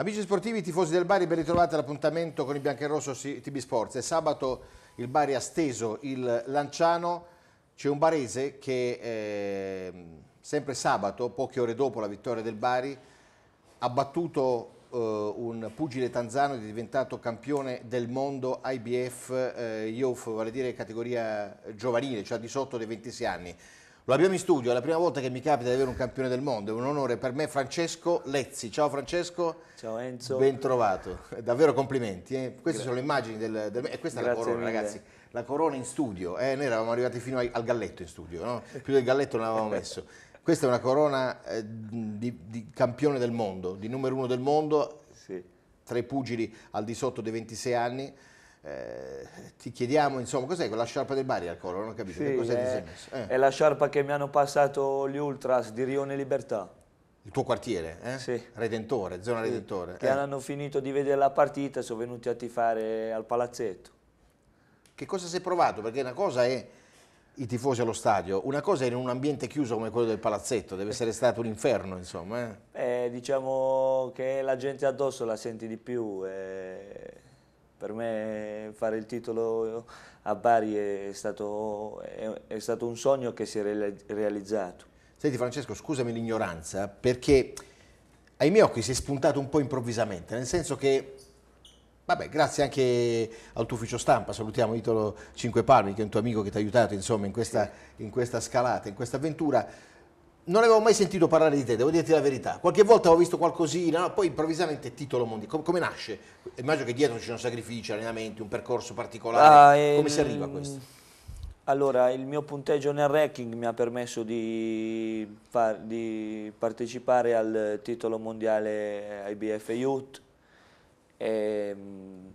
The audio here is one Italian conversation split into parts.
Amici sportivi, tifosi del Bari, ben ritrovati all'appuntamento con il biancherosso TB Sports. È sabato il Bari ha steso il Lanciano, c'è un barese che eh, sempre sabato, poche ore dopo la vittoria del Bari, ha battuto eh, un pugile tanzano ed è diventato campione del mondo IBF eh, Youth, vale a dire categoria giovanile, cioè di sotto dei 26 anni. Lo abbiamo in studio, è la prima volta che mi capita di avere un campione del mondo, è un onore per me Francesco Lezzi. Ciao Francesco. Ciao Enzo. Ben trovato, davvero complimenti. Eh. Queste Grazie. sono le immagini del, del... e questa Grazie è la corona mille. ragazzi, la corona in studio, eh. noi eravamo arrivati fino al galletto in studio, no? più del galletto non avevamo messo. Questa è una corona eh, di, di, campione del mondo, di numero uno del mondo, sì. tra i pugili al di sotto dei 26 anni. Eh, ti chiediamo insomma cos'è quella sciarpa del Bari al collo, non ho capito sì, cosa è, eh. è la sciarpa che mi hanno passato gli Ultras di Rione Libertà. Il tuo quartiere, eh? Sì. Redentore, zona sì. Redentore. Che eh. hanno finito di vedere la partita sono venuti a tifare al palazzetto. Che cosa si è provato? Perché una cosa è i tifosi allo stadio, una cosa è in un ambiente chiuso come quello del palazzetto, deve essere stato un inferno insomma. Eh. Eh, diciamo che la gente addosso la senti di più. Eh per me fare il titolo a Bari è stato, è, è stato un sogno che si è realizzato. Senti Francesco, scusami l'ignoranza, perché ai miei occhi si è spuntato un po' improvvisamente, nel senso che Vabbè, grazie anche al tuo ufficio stampa, salutiamo Italo Cinque Palmi, che è un tuo amico che ti ha aiutato insomma, in, questa, in questa scalata, in questa avventura non avevo mai sentito parlare di te, devo dirti la verità. Qualche volta ho visto qualcosina, poi improvvisamente titolo mondiale. Com come nasce? Immagino che dietro ci siano sacrifici, allenamenti, un percorso particolare. Ah, ehm, come ehm... si arriva a questo? Allora, il mio punteggio nel ranking mi ha permesso di, far, di partecipare al titolo mondiale IBF Youth. E, ehm,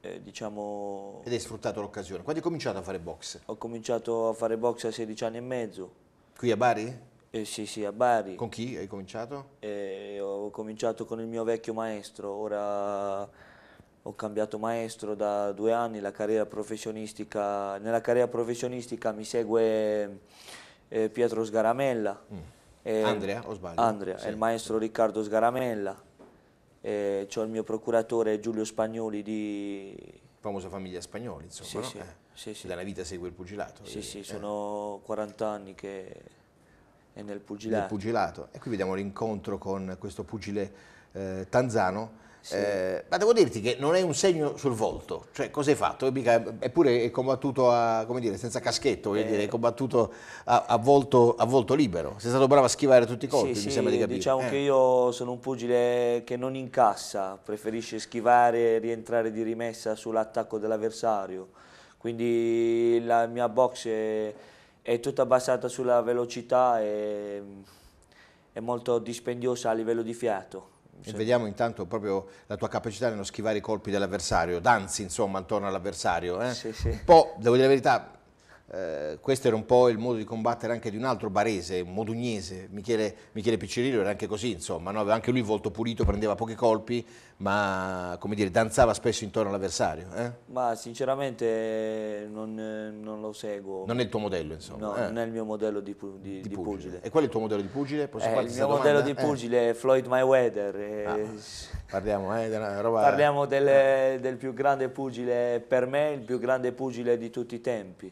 eh, diciamo... Ed hai sfruttato l'occasione. Quando hai cominciato a fare box? Ho cominciato a fare box a 16 anni e mezzo Qui a Bari? Eh, sì, sì, a Bari. Con chi hai cominciato? Eh, ho cominciato con il mio vecchio maestro, ora ho cambiato maestro da due anni, carriera nella carriera professionistica mi segue eh, Pietro Sgaramella. Mm. Eh, Andrea o sbaglio? Andrea, sì. il maestro Riccardo Sgaramella. Eh, ho il mio procuratore Giulio Spagnoli di... Famosa famiglia Spagnoli, insomma. Sì, no? sì. Eh. Sì, sì. Dalla vita segue il pugilato. Sì, sì, eh. sono 40 anni che è nel pugilato. Nel pugilato. E qui vediamo l'incontro con questo pugile eh, tanzano. Sì. Eh, ma devo dirti che non è un segno sul volto, cioè cosa hai fatto? Eppure è combattuto a, come dire, senza caschetto, eh. dire, è combattuto a, a, volto, a, volto, libero, sei stato bravo a schivare tutti i colpi, sì, mi sì, sembra di capire. Diciamo eh. che io sono un pugile che non incassa, preferisce schivare, e rientrare di rimessa sull'attacco dell'avversario quindi la mia box è, è tutta basata sulla velocità e è molto dispendiosa a livello di fiato. E vediamo intanto proprio la tua capacità nello schivare i colpi dell'avversario, danzi insomma intorno all'avversario. Eh? Sì, sì. Un po', devo dire la verità, eh, questo era un po' il modo di combattere anche di un altro barese, un modugnese, Michele, Michele Piccirillo era anche così, insomma, no? anche lui volto pulito, prendeva pochi colpi, ma dire, danzava spesso intorno all'avversario. Eh? Ma sinceramente eh, non, eh, non, lo seguo. Non è il tuo modello, insomma. No, eh? non è il mio modello di, di, di, pugile. pugile. E qual è il tuo modello di pugile? Posso eh, il mio modello domanda? di pugile è Floyd Mayweather. E... Ah, parliamo, roba... parliamo del, del più grande pugile, per me il più grande pugile di tutti i tempi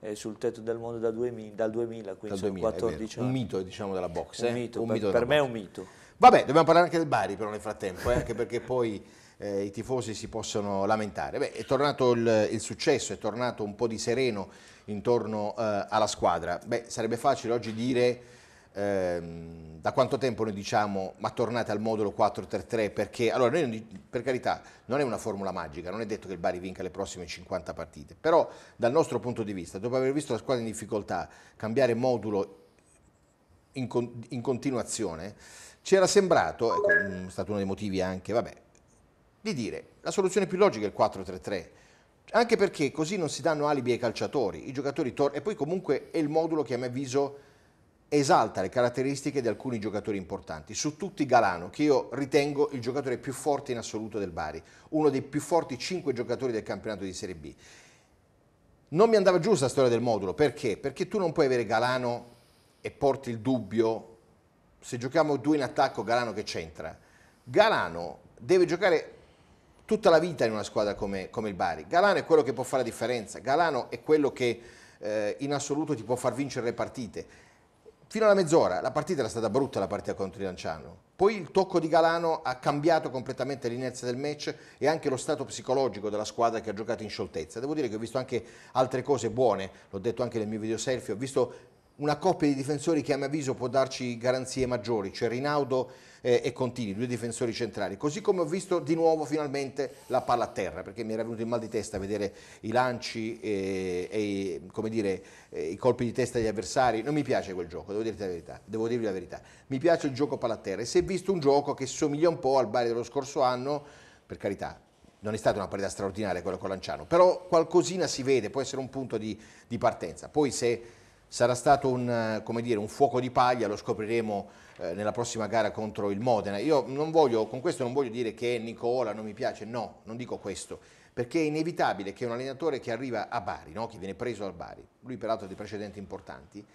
eh, sul tetto del mondo da 2000, dal 2000, quindi dal 2000, 14 anni. Un mito diciamo della box. Un eh? mito, un per, mito per me box. è un mito. Vabbè, dobbiamo parlare anche del Bari però nel frattempo, eh? anche perché poi eh, i tifosi si possono lamentare. Beh, è tornato il, il, successo, è tornato un po' di sereno intorno eh, alla squadra. Beh, sarebbe facile oggi dire Ehm, da quanto tempo noi diciamo ma tornate al modulo 4-3-3 perché allora noi per carità non è una formula magica, non è detto che il Bari vinca le prossime 50 partite, però dal nostro punto di vista, dopo aver visto la squadra in difficoltà cambiare modulo in, con, in continuazione, ci era sembrato, ecco, mm, è stato uno dei motivi anche, vabbè, di dire la soluzione più logica è il 4-3-3 anche perché così non si danno alibi ai calciatori, i giocatori tornano e poi comunque è il modulo che a mio avviso esalta le caratteristiche di alcuni giocatori importanti, su tutti Galano, che io ritengo il giocatore più forte in assoluto del Bari, uno dei più forti cinque giocatori del campionato di Serie B. Non mi andava giusta la storia del modulo, perché? Perché tu non puoi avere Galano e porti il dubbio, se giochiamo due in attacco Galano che c'entra. Galano deve giocare tutta la vita in una squadra come, come il Bari. Galano è quello che può fare la differenza, Galano è quello che eh, in assoluto ti può far vincere le partite fino alla mezz'ora la partita era stata brutta la partita contro Lanciano. Poi il tocco di Galano ha cambiato completamente l'inerzia del match e anche lo stato psicologico della squadra che ha giocato in scioltezza. Devo dire che ho visto anche altre cose buone, l'ho detto anche nel mio video selfie, ho visto una coppia di difensori che a mio avviso può darci garanzie maggiori, cioè Rinaldo eh, e Contini, due difensori centrali, così come ho visto di nuovo finalmente la palla a terra, perché mi era venuto il mal di testa vedere i lanci eh, e, e dire, eh, i colpi di testa degli avversari, non mi piace quel gioco, devo dirti la verità, devo dirvi la verità, mi piace il gioco palla a terra e si è visto un gioco che somiglia un po' al Bari dello scorso anno, per carità, non è stata una partita straordinaria quella con Lanciano, però qualcosina si vede, può essere un punto di, di partenza. Poi se sarà stato un, eh, dire, un fuoco di paglia, lo scopriremo eh, nella prossima gara contro il Modena. Io non voglio, con questo non voglio dire che Nicola non mi piace, no, non dico questo, perché è inevitabile che un allenatore che arriva a Bari, no, che viene preso al Bari, lui peraltro ha dei precedenti importanti,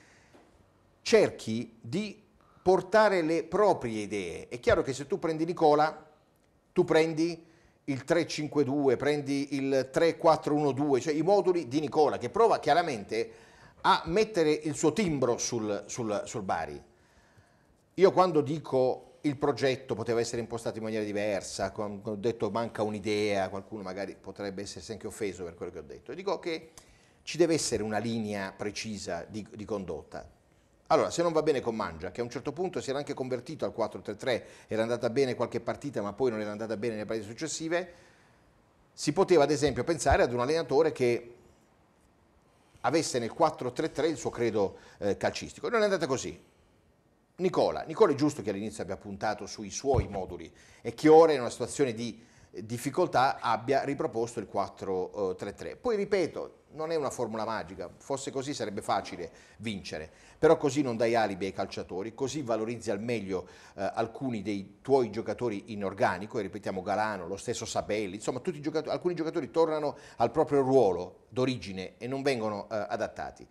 cerchi di portare le proprie idee. È chiaro che se tu prendi Nicola, tu prendi il 3-5-2, prendi il 3-4-1-2, cioè i moduli di Nicola, che prova chiaramente a mettere il suo timbro sul, sul, sul Bari. Io quando dico il progetto poteva essere impostato in maniera diversa, quando ho detto manca un'idea, qualcuno magari potrebbe essersi anche offeso per quello che ho detto, dico che ci deve essere una linea precisa di, di condotta. Allora, se non va bene con Mangia, che a un certo punto si era anche convertito al 4-3-3, era andata bene qualche partita, ma poi non era andata bene nelle partite successive, si poteva ad esempio pensare ad un allenatore che avesse nel 4-3-3 il suo credo eh, calcistico. non è andata così. Nicola, Nicola è giusto che all'inizio abbia puntato sui suoi moduli e che ora è in una situazione di difficoltà abbia riproposto il 4-3-3. Eh, Poi ripeto, non è una formula magica, fosse così sarebbe facile vincere, però così non dai alibi ai calciatori, così valorizzi al meglio eh, alcuni dei tuoi giocatori in organico, e ripetiamo Galano, lo stesso Sabelli, insomma giocatori, alcuni giocatori tornano al proprio ruolo d'origine e non vengono eh, adattati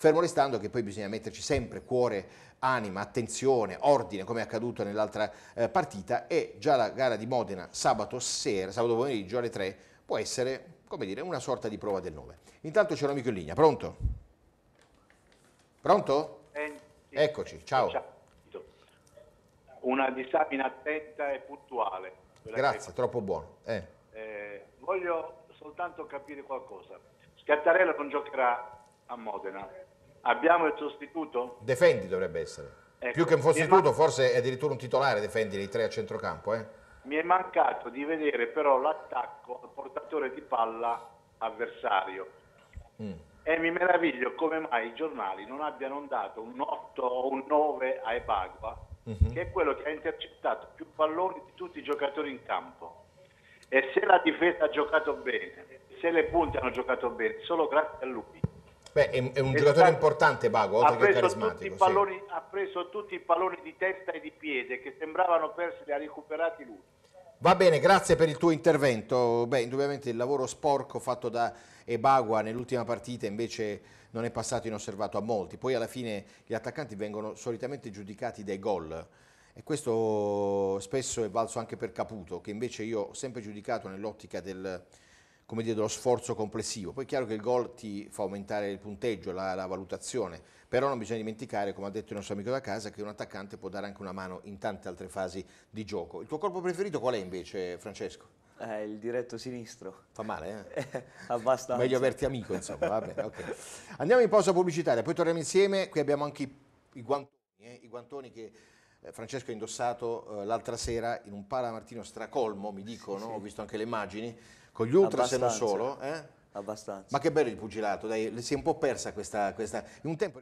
fermo restando che poi bisogna metterci sempre cuore, anima, attenzione, ordine, come è accaduto nell'altra eh, partita e già la gara di Modena sabato sera, sabato pomeriggio alle 3 può essere, come dire, una sorta di prova del 9. Intanto c'è un amico in linea, pronto? Pronto? Eh, sì. Eccoci, ciao. ciao. Una disabina attenta e puntuale. Grazie, troppo buono. Eh. eh. voglio soltanto capire qualcosa. Scattarella non giocherà a Modena. Abbiamo il sostituto? Defendi dovrebbe essere. Ecco, Più che un sostituto, forse è addirittura un titolare, Defendi dei tre a centrocampo. Eh? Mi è mancato di vedere però l'attacco al portatore di palla avversario. Mm. E mi meraviglio come mai i giornali non abbiano dato un 8 o un 9 a Ebagua, mm -hmm. che è quello che ha intercettato più palloni di tutti i giocatori in campo. E se la difesa ha giocato bene, se le punte hanno giocato bene, solo grazie a lui Beh, è, è un è giocatore stato, importante Bago, oltre che carismatico. Palloni, Ha preso tutti i palloni di testa e di piede che sembravano persi, li ha recuperati lui. Va bene, grazie per il tuo intervento. Beh, indubbiamente il lavoro sporco fatto da Ebagua nell'ultima partita invece non è passato inosservato a molti. Poi alla fine gli attaccanti vengono solitamente giudicati dai gol. E questo spesso è valso anche per Caputo, che invece io ho sempre giudicato nell'ottica del, come dire, dello sforzo complessivo. Poi è chiaro che il gol ti fa aumentare il punteggio, la, la, valutazione, però non bisogna dimenticare, come ha detto il nostro amico da casa, che un attaccante può dare anche una mano in tante altre fasi di gioco. Il tuo corpo preferito qual è invece, Francesco? Eh, il diretto sinistro. Fa male, eh? abbastanza. Meglio averti amico, insomma. Vabbè, okay. Andiamo in pausa pubblicitaria, poi torniamo insieme. Qui abbiamo anche i, i guantoni, eh, i guantoni che... Eh, Francesco ha indossato eh, l'altra sera in un paramartino stracolmo, mi dicono, sì, sì. ho visto anche le immagini, con gli ultra se non solo, eh? Abbastanza. Ma che bello il pugilato, dai, si è un po' persa questa... questa... Un tempo...